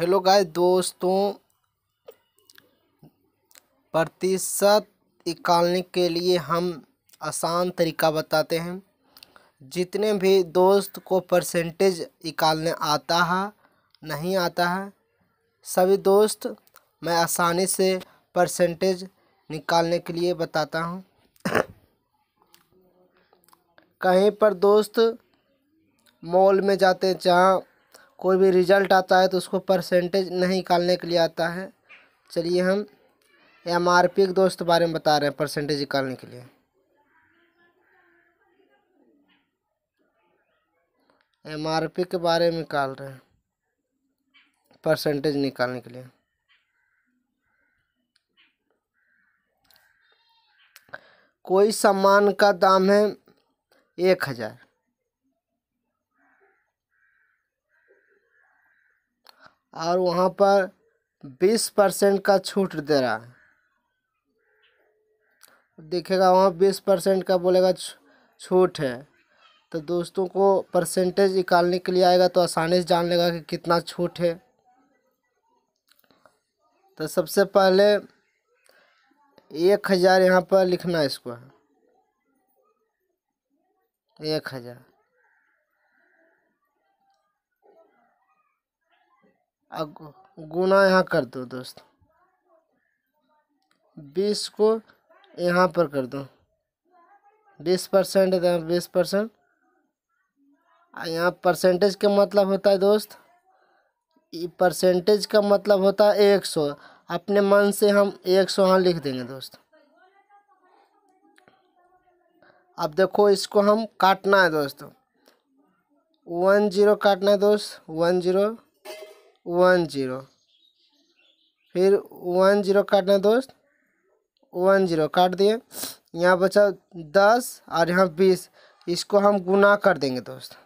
hello गाय दोस्तों प्रतिशत निकालने के लिए हम आसान तरीका बताते हैं जितने भी दोस्त को परसेंटेज निकालने आता है नहीं आता है सभी दोस्त मैं आसानी से परसेंटेज निकालने के लिए बताता हूँ कहीं पर दोस्त मॉल में जाते हैं जहाँ कोई भी रिजल्ट आता है तो उसको परसेंटेज नहीं निकालने के लिए आता है चलिए हम एम आर पी के दोस्त बारे में बता रहे हैं परसेंटेज निकालने के लिए एम आर पी के बारे में निकाल रहे हैं परसेंटेज निकालने के लिए कोई सामान का दाम है एक हज़ार और वहाँ पर बीस परसेंट का छूट दे रहा है देखेगा वहाँ बीस परसेंट का बोलेगा छूट है तो दोस्तों को परसेंटेज निकालने के लिए आएगा तो आसानी से जान लेगा कि कितना छूट है तो सबसे पहले एक हज़ार यहाँ पर लिखना है इसको एक हज़ार गुना यहाँ कर दो दोस्त बीस को यहाँ पर कर दो बीस परसेंट है बीस परसेंट यहाँ परसेंटेज का मतलब होता है दोस्त परसेंटेज का मतलब होता है एक सौ अपने मन से हम एक सौ यहाँ लिख देंगे दोस्त अब देखो इसको हम काटना है दोस्तों वन जीरो काटना है दोस्त वन जीरो वन जीरो फिर वन जीरो काटना दोस्त वन जीरो काट दिए यहाँ बचा दस और यहाँ बीस इसको हम गुना कर देंगे दोस्त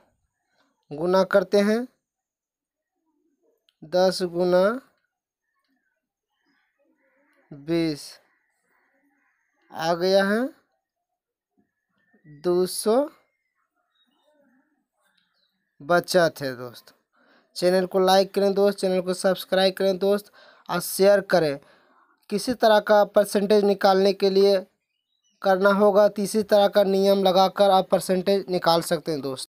गुना करते हैं दस गुना बीस आ गया है दो सौ बचत थे दोस्त चैनल को लाइक करें दोस्त चैनल को सब्सक्राइब करें दोस्त और शेयर करें किसी तरह का परसेंटेज निकालने के लिए करना होगा तो इसी तरह का नियम लगाकर आप परसेंटेज निकाल सकते हैं दोस्त